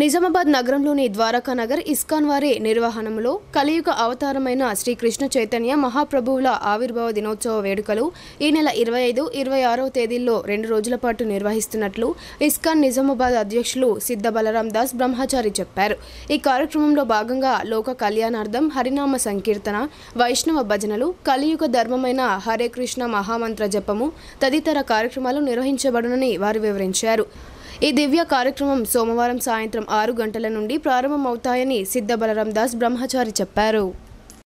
నిజామాబాద్ నగరంలోని ద్వారకా నగర్ ఇస్కాన్ వారి నిర్వహణలో కలియుగ అవతారమైన శ్రీకృష్ణ చైతన్య మహాప్రభువుల ఆవిర్భావ దినోత్సవ వేడుకలు ఈ నెల ఇరవై ఐదు ఇరవై ఆరో తేదీల్లో రెండు రోజుల పాటు నిర్వహిస్తున్నట్లు ఇస్కాన్ నిజామాబాద్ అధ్యక్షులు సిద్ధ బలరాం దాస్ బ్రహ్మచారి చెప్పారు ఈ కార్యక్రమంలో భాగంగా లోక కళ్యాణార్థం హరినామ సంకీర్తన వైష్ణవ భజనలు కలియుగ ధర్మమైన హరే కృష్ణ మహామంత్ర జపము తదితర కార్యక్రమాలు నిర్వహించబడునని వారు వివరించారు ఈ దివ్య కార్యక్రమం సోమవారం సాయంత్రం ఆరు గంటల నుండి ప్రారంభమవుతాయని సిద్ధ బలరాం దాస్ బ్రహ్మచారి చెప్పారు